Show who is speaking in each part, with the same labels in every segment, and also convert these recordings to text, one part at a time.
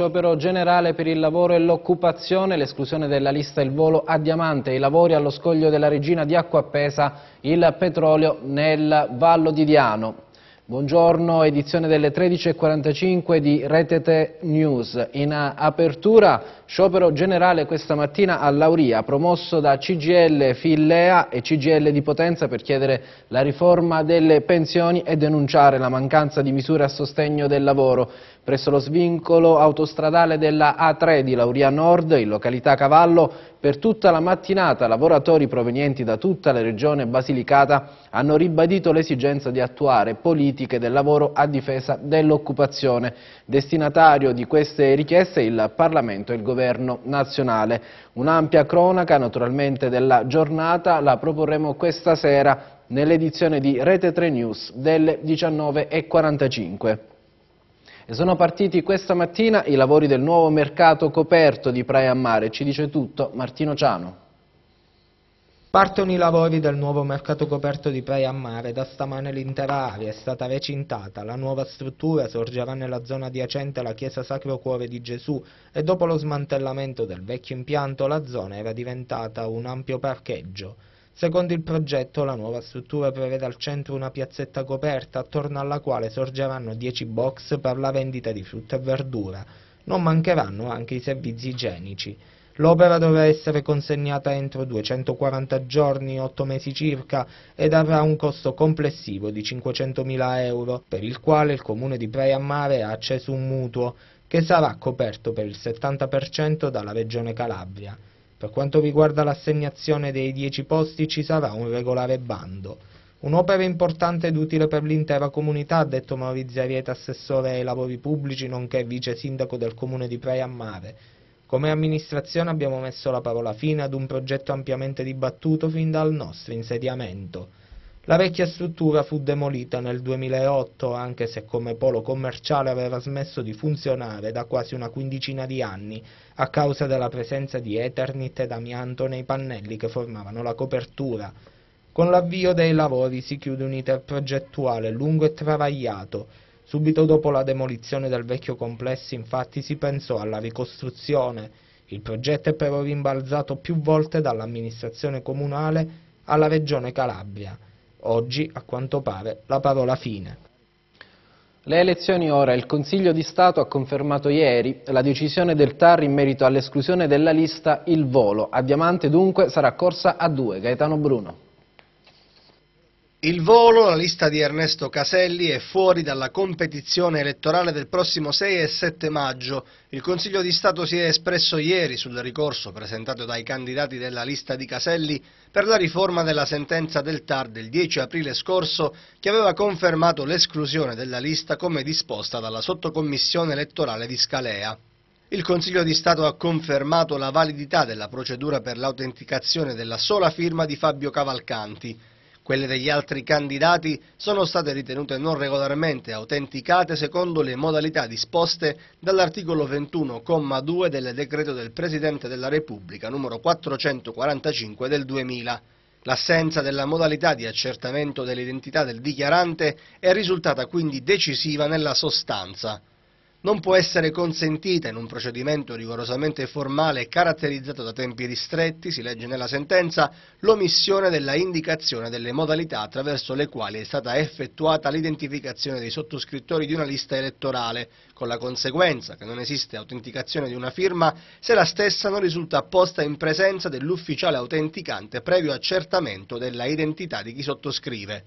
Speaker 1: Sciopero generale per il lavoro e l'occupazione, l'esclusione della lista il volo a Diamante, i lavori allo scoglio della regina di Acquappesa, il petrolio nel Vallo di Diano. Buongiorno, edizione delle 13.45 di Retete News. In apertura, sciopero generale questa mattina a Lauria, promosso da CGL Fillea e CGL di Potenza per chiedere la riforma delle pensioni e denunciare la mancanza di misure a sostegno del lavoro presso lo svincolo autostradale della A3 di Lauria Nord, in località Cavallo, per tutta la mattinata lavoratori provenienti da tutta la regione Basilicata hanno ribadito l'esigenza di attuare politiche del lavoro a difesa dell'occupazione. Destinatario di queste richieste il Parlamento e il Governo nazionale. Un'ampia cronaca naturalmente della giornata la proporremo questa sera nell'edizione di Rete 3 News delle 19.45. E sono partiti questa mattina i lavori del nuovo mercato coperto di Praia a Mare. Ci dice tutto Martino Ciano. Partono i lavori del nuovo mercato coperto di Praia a Mare,
Speaker 2: da stamane l'intera area è stata recintata, la nuova struttura sorgerà nella zona adiacente alla chiesa Sacro Cuore di Gesù e dopo lo smantellamento del vecchio impianto la zona era diventata un ampio parcheggio. Secondo il progetto la nuova struttura prevede al centro una piazzetta coperta attorno alla quale sorgeranno 10 box per la vendita di frutta e verdura. Non mancheranno anche i servizi igienici. L'opera dovrà essere consegnata entro 240 giorni, 8 mesi circa, ed avrà un costo complessivo di 500.000 euro, per il quale il comune di Praia Mare ha acceso un mutuo, che sarà coperto per il 70% dalla regione Calabria. Per quanto riguarda l'assegnazione dei dieci posti ci sarà un regolare bando. Un'opera importante ed utile per l'intera comunità, ha detto Maurizio Ariete, assessore ai lavori pubblici, nonché vice sindaco del comune di Praia a Mare. Come amministrazione abbiamo messo la parola fine ad un progetto ampiamente dibattuto fin dal nostro insediamento. La vecchia struttura fu demolita nel 2008, anche se come polo commerciale aveva smesso di funzionare da quasi una quindicina di anni, a causa della presenza di Eternit ed amianto nei pannelli che formavano la copertura. Con l'avvio dei lavori si chiude un iter progettuale lungo e travagliato. Subito dopo la demolizione del vecchio complesso infatti si pensò alla ricostruzione. Il progetto è però rimbalzato più volte dall'amministrazione comunale alla regione Calabria oggi a quanto pare la parola fine.
Speaker 1: Le elezioni ora. Il Consiglio di Stato ha confermato ieri la decisione del TAR in merito all'esclusione della lista Il Volo. A Diamante dunque sarà corsa a due. Gaetano Bruno. Il
Speaker 3: volo, la lista di Ernesto Caselli, è fuori dalla competizione elettorale del prossimo 6 e 7 maggio. Il Consiglio di Stato si è espresso ieri sul ricorso presentato dai candidati della lista di Caselli per la riforma della sentenza del TAR del 10 aprile scorso che aveva confermato l'esclusione della lista come disposta dalla sottocommissione elettorale di Scalea. Il Consiglio di Stato ha confermato la validità della procedura per l'autenticazione della sola firma di Fabio Cavalcanti. Quelle degli altri candidati sono state ritenute non regolarmente autenticate secondo le modalità disposte dall'articolo 21,2 del decreto del Presidente della Repubblica numero 445 del 2000. L'assenza della modalità di accertamento dell'identità del dichiarante è risultata quindi decisiva nella sostanza non può essere consentita in un procedimento rigorosamente formale caratterizzato da tempi ristretti, si legge nella sentenza, l'omissione della indicazione delle modalità attraverso le quali è stata effettuata l'identificazione dei sottoscrittori di una lista elettorale, con la conseguenza che non esiste autenticazione di una firma se la stessa non risulta apposta in presenza dell'ufficiale autenticante previo accertamento della identità di chi sottoscrive.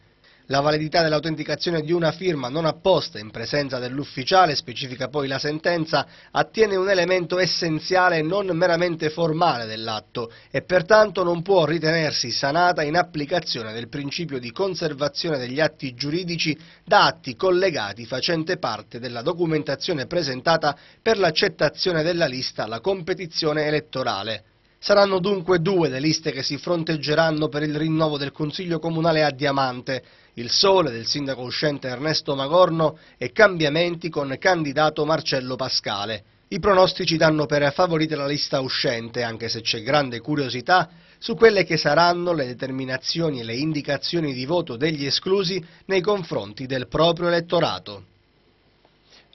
Speaker 3: La validità dell'autenticazione di una firma non apposta in presenza dell'ufficiale, specifica poi la sentenza, attiene un elemento essenziale non meramente formale dell'atto e pertanto non può ritenersi sanata in applicazione del principio di conservazione degli atti giuridici da atti collegati facente parte della documentazione presentata per l'accettazione della lista alla competizione elettorale. Saranno dunque due le liste che si fronteggeranno per il rinnovo del Consiglio Comunale a Diamante, il sole del sindaco uscente Ernesto Magorno e cambiamenti con candidato Marcello Pascale. I pronostici danno per favorita la lista uscente, anche se c'è grande curiosità, su quelle che saranno le determinazioni e le indicazioni di voto degli esclusi nei confronti del proprio elettorato.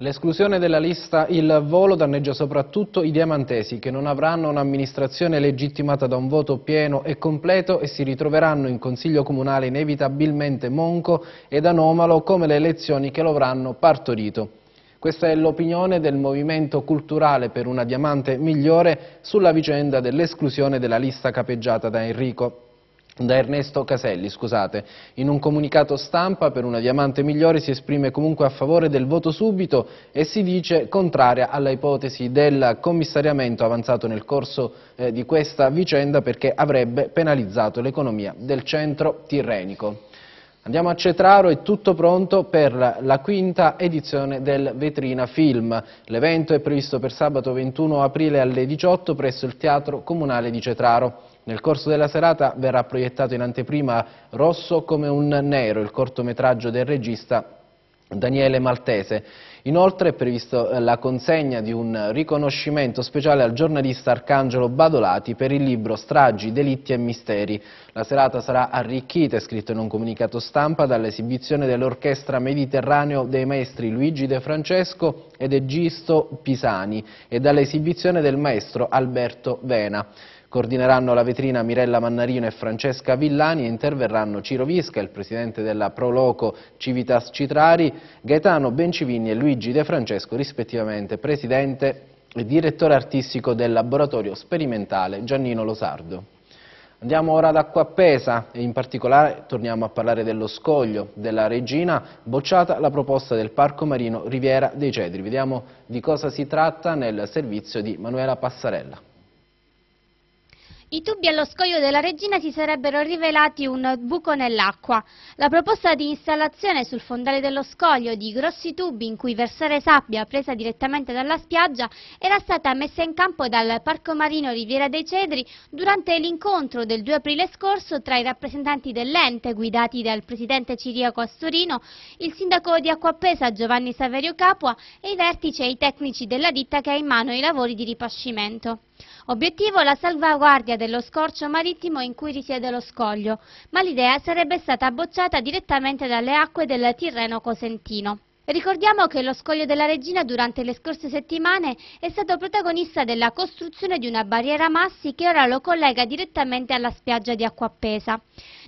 Speaker 1: L'esclusione della lista Il Volo danneggia soprattutto i diamantesi che non avranno un'amministrazione legittimata da un voto pieno e completo e si ritroveranno in Consiglio Comunale inevitabilmente monco ed anomalo come le elezioni che lo avranno partorito. Questa è l'opinione del Movimento Culturale per una Diamante Migliore sulla vicenda dell'esclusione della lista capeggiata da Enrico da Ernesto Caselli, scusate, in un comunicato stampa per una diamante migliore si esprime comunque a favore del voto subito e si dice contraria alla ipotesi del commissariamento avanzato nel corso eh, di questa vicenda perché avrebbe penalizzato l'economia del centro tirrenico. Andiamo a Cetraro, è tutto pronto per la quinta edizione del Vetrina Film. L'evento è previsto per sabato 21 aprile alle 18 presso il Teatro Comunale di Cetraro. Nel corso della serata verrà proiettato in anteprima Rosso come un nero, il cortometraggio del regista Daniele Maltese. Inoltre è prevista eh, la consegna di un riconoscimento speciale al giornalista Arcangelo Badolati per il libro Stragi, delitti e misteri. La serata sarà arricchita, scritto in un comunicato stampa, dall'esibizione dell'Orchestra Mediterraneo dei maestri Luigi De Francesco ed Egisto Pisani e dall'esibizione del maestro Alberto Vena. Coordineranno la vetrina Mirella Mannarino e Francesca Villani e interverranno Ciro Visca, il presidente della Proloco Civitas Citrari, Gaetano Bencivini e Luigi De Francesco, rispettivamente presidente e direttore artistico del laboratorio sperimentale Giannino Losardo. Andiamo ora ad Acquappesa e in particolare torniamo a parlare dello scoglio della regina, bocciata la proposta del Parco Marino Riviera dei Cedri. Vediamo di cosa si tratta nel servizio di Manuela Passarella.
Speaker 4: I tubi allo scoglio della regina si sarebbero rivelati un buco nell'acqua. La proposta di installazione sul fondale dello scoglio di grossi tubi in cui versare sabbia presa direttamente dalla spiaggia era stata messa in campo dal Parco Marino Riviera dei Cedri durante l'incontro del 2 aprile scorso tra i rappresentanti dell'ente guidati dal presidente Ciriaco Astorino, il sindaco di Acquappesa Giovanni Saverio Capua e i vertici e i tecnici della ditta che ha in mano i lavori di ripascimento. Obiettivo la salvaguardia dello scorcio marittimo in cui risiede lo scoglio, ma l'idea sarebbe stata bocciata direttamente dalle acque del Tirreno Cosentino. Ricordiamo che lo scoglio della Regina durante le scorse settimane è stato protagonista della costruzione di una barriera massi che ora lo collega direttamente alla spiaggia di Acquappesa.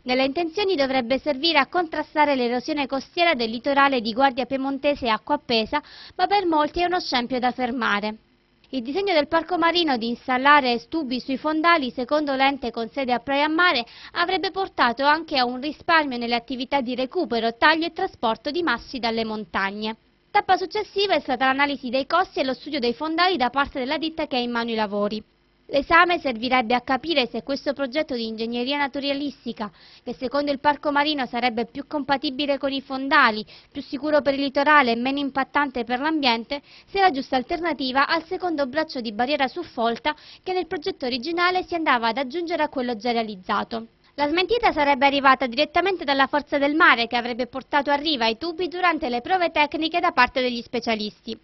Speaker 4: Nelle intenzioni dovrebbe servire a contrastare l'erosione costiera del litorale di Guardia Piemontese e Acquappesa, ma per molti è uno scempio da fermare. Il disegno del Parco Marino di installare stubi sui fondali, secondo l'ente con sede a Praia Mare, avrebbe portato anche a un risparmio nelle attività di recupero, taglio e trasporto di massi dalle montagne. Tappa successiva è stata l'analisi dei costi e lo studio dei fondali da parte della ditta che ha in mano i lavori. L'esame servirebbe a capire se questo progetto di ingegneria naturalistica, che secondo il Parco Marino sarebbe più compatibile con i fondali, più sicuro per il litorale e meno impattante per l'ambiente, sia la giusta alternativa al secondo braccio di barriera su folta che nel progetto originale si andava ad aggiungere a quello già realizzato. La smentita sarebbe arrivata direttamente dalla forza del mare che avrebbe portato a riva i tubi durante le prove tecniche da parte degli specialisti.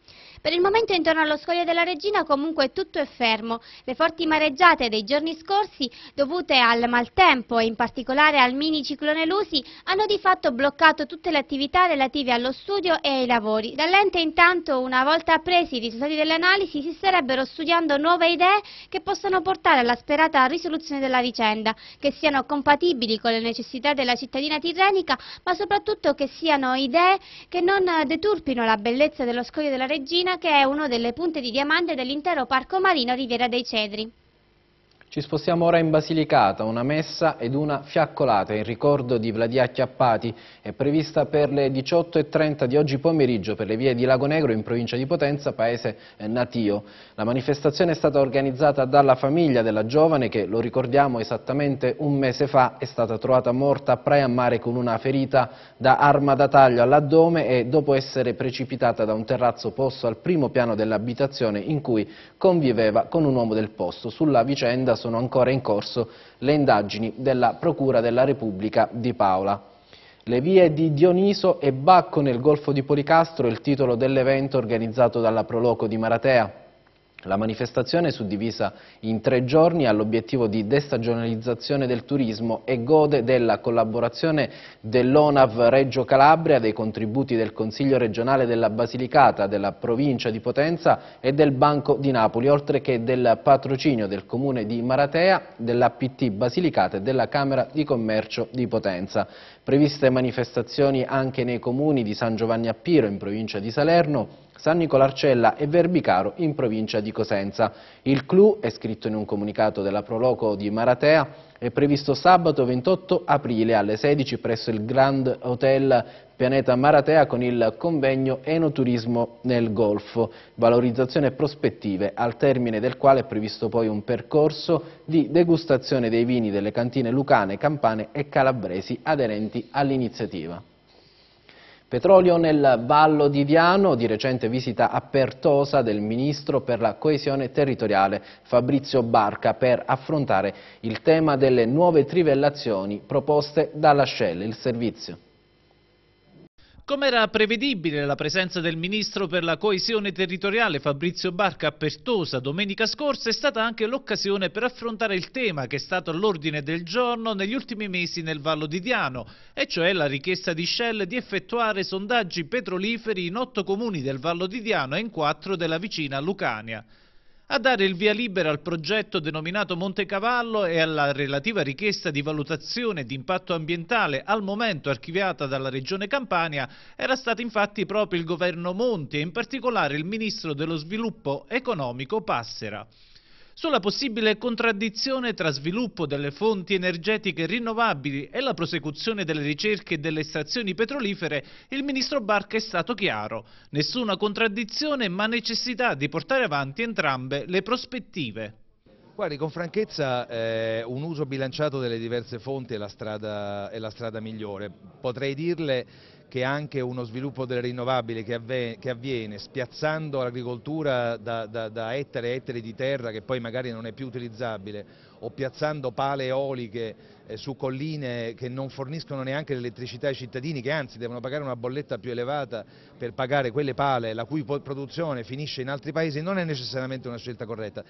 Speaker 4: Per il momento intorno allo scoglio della Regina comunque tutto è fermo. Le forti mareggiate dei giorni scorsi, dovute al maltempo e in particolare al mini ciclone Lusi, hanno di fatto bloccato tutte le attività relative allo studio e ai lavori. Dall'ente intanto, una volta appresi i risultati dell'analisi, si starebbero studiando nuove idee che possano portare alla sperata risoluzione della vicenda, che siano compatibili con le necessità della cittadina tirrenica, ma soprattutto che siano idee che non deturpino la bellezza dello scoglio della Regina che è una delle punte di diamante dell'intero Parco Marino Riviera dei Cedri.
Speaker 1: Ci spostiamo ora in Basilicata, una messa ed una fiaccolata in ricordo di Vladia Chiappati è prevista per le 18.30 di oggi pomeriggio per le vie di Lago Negro in provincia di Potenza, paese eh, natio. La manifestazione è stata organizzata dalla famiglia della giovane che, lo ricordiamo, esattamente un mese fa è stata trovata morta a Praia a Mare con una ferita da arma da taglio all'addome e dopo essere precipitata da un terrazzo posto al primo piano dell'abitazione in cui conviveva con un uomo del posto. Sulla vicenda sono ancora in corso le indagini della Procura della Repubblica di Paola. Le vie di Dioniso e Bacco nel Golfo di Policastro, il titolo dell'evento organizzato dalla Proloco di Maratea. La manifestazione, suddivisa in tre giorni, ha l'obiettivo di destagionalizzazione del turismo e gode della collaborazione dell'ONAV Reggio Calabria, dei contributi del Consiglio regionale della Basilicata, della provincia di Potenza e del Banco di Napoli, oltre che del patrocinio del comune di Maratea, dell'APT Basilicata e della Camera di Commercio di Potenza. Previste manifestazioni anche nei comuni di San Giovanni a Piro, in provincia di Salerno, San Nicolarcella e Verbicaro in provincia di Cosenza. Il clou, è scritto in un comunicato della Proloco di Maratea, è previsto sabato 28 aprile alle 16 presso il Grand Hotel Pianeta Maratea con il convegno Enoturismo nel Golfo, valorizzazione prospettive, al termine del quale è previsto poi un percorso di degustazione dei vini delle cantine lucane, campane e calabresi aderenti all'iniziativa. Petrolio nel Vallo di Viano, di recente visita a Pertosa del Ministro per la coesione territoriale Fabrizio Barca per affrontare il tema delle nuove trivellazioni proposte dalla Shell, il servizio.
Speaker 5: Come era prevedibile la presenza del ministro per la coesione territoriale Fabrizio Barca a Pertosa domenica scorsa è stata anche l'occasione per affrontare il tema che è stato all'ordine del giorno negli ultimi mesi nel Vallo di Diano, e cioè la richiesta di Shell di effettuare sondaggi petroliferi in otto comuni del Vallo di Diano e in quattro della vicina Lucania a dare il via libera al progetto denominato Montecavallo e alla relativa richiesta di valutazione di impatto ambientale al momento archiviata dalla Regione Campania era stato infatti proprio il governo Monti e in particolare il Ministro dello Sviluppo Economico Passera sulla possibile contraddizione tra sviluppo delle fonti energetiche rinnovabili e la prosecuzione delle ricerche e delle estrazioni petrolifere, il ministro Barca è stato chiaro. Nessuna contraddizione ma necessità di portare avanti entrambe le prospettive.
Speaker 6: Guardi, con franchezza eh, un uso bilanciato delle diverse fonti è la strada, è la strada migliore. Potrei dirle che anche uno sviluppo delle rinnovabili che, avve, che avviene spiazzando l'agricoltura da, da, da, ettari e ettari di terra che poi magari non è più utilizzabile o piazzando pale eoliche eh, su colline che non forniscono neanche l'elettricità ai cittadini che anzi devono pagare una bolletta più elevata per pagare quelle pale la cui produzione finisce in altri paesi non è necessariamente una scelta corretta.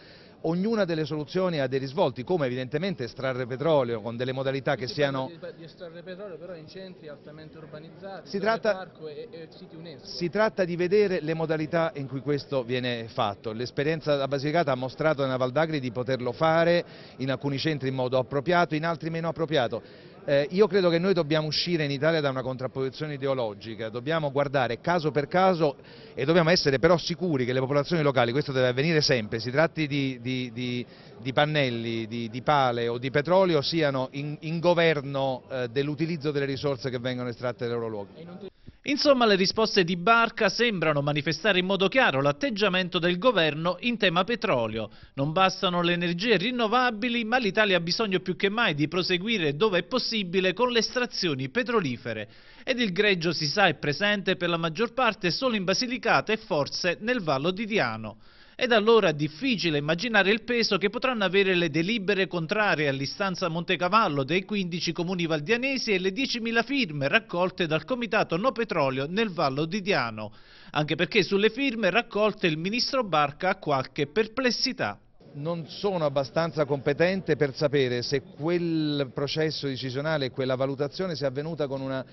Speaker 6: Ognuna delle soluzioni ha dei risvolti come evidentemente estrarre petrolio con delle modalità che siano...
Speaker 5: Di estrarre petrolio però in centri altamente urbanizzati,
Speaker 6: si tratta... E, e siti UNESCO. Si tratta di vedere le modalità in cui questo viene fatto. L'esperienza da Basilicata ha mostrato nella Valdagri di poterlo fare in alcuni centri in modo appropriato, in altri meno meno appropriato. Eh, io credo che noi dobbiamo uscire in Italia da una contrapposizione ideologica, dobbiamo guardare caso per caso e dobbiamo essere però sicuri che le popolazioni locali, questo deve avvenire sempre, si tratti di, di, di, di pannelli, di, pale o di petrolio, siano in, in governo eh, dell'utilizzo delle risorse che vengono estratte dai loro luoghi.
Speaker 5: Insomma, le risposte di Barca sembrano manifestare in modo chiaro l'atteggiamento del governo in tema petrolio. Non bastano le energie rinnovabili, ma l'Italia ha bisogno più che mai di proseguire dove è possibile con le estrazioni petrolifere. Ed il greggio si sa è presente per la maggior parte solo in Basilicata e forse nel Vallo di Diano. Ed allora difficile immaginare il peso che potranno avere le delibere contrarie all'istanza Montecavallo dei 15 comuni valdianesi e le 10.000 firme raccolte dal Comitato No Petrolio nel Vallo di Diano, anche perché sulle firme raccolte il ministro Barca ha qualche perplessità
Speaker 6: non sono abbastanza competente per sapere se quel processo decisionale e quella valutazione sia avvenuta con una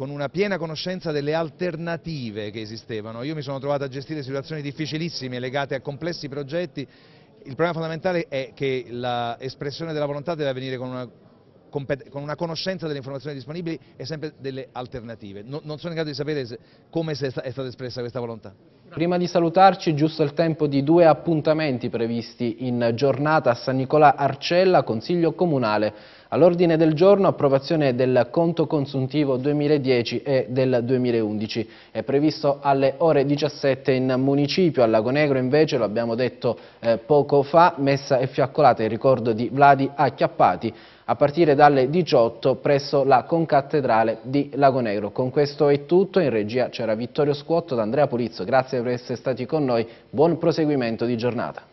Speaker 6: con una piena conoscenza delle alternative che esistevano. Io mi sono trovato a gestire situazioni difficilissime legate a complessi progetti. Il problema fondamentale è che l'espressione della volontà deve avvenire con una con una conoscenza delle informazioni disponibili e sempre delle alternative. No, non sono in grado di sapere se, come è, sta, è stata espressa questa volontà.
Speaker 1: Prima di salutarci, giusto il tempo di due appuntamenti previsti in giornata a San Nicola Arcella, Consiglio Comunale. All'ordine del giorno approvazione del conto consuntivo 2010 e del 2011. È previsto alle ore 17 in municipio, a Lago Negro invece, lo abbiamo detto eh, poco fa, messa e fiaccolata in ricordo di Vladi Acchiappati a partire dalle 18 presso la concattedrale di Lagonegro. Con questo è tutto, in regia c'era Vittorio Scuotto da Andrea Pulizzo, grazie per essere stati con noi, buon proseguimento di giornata.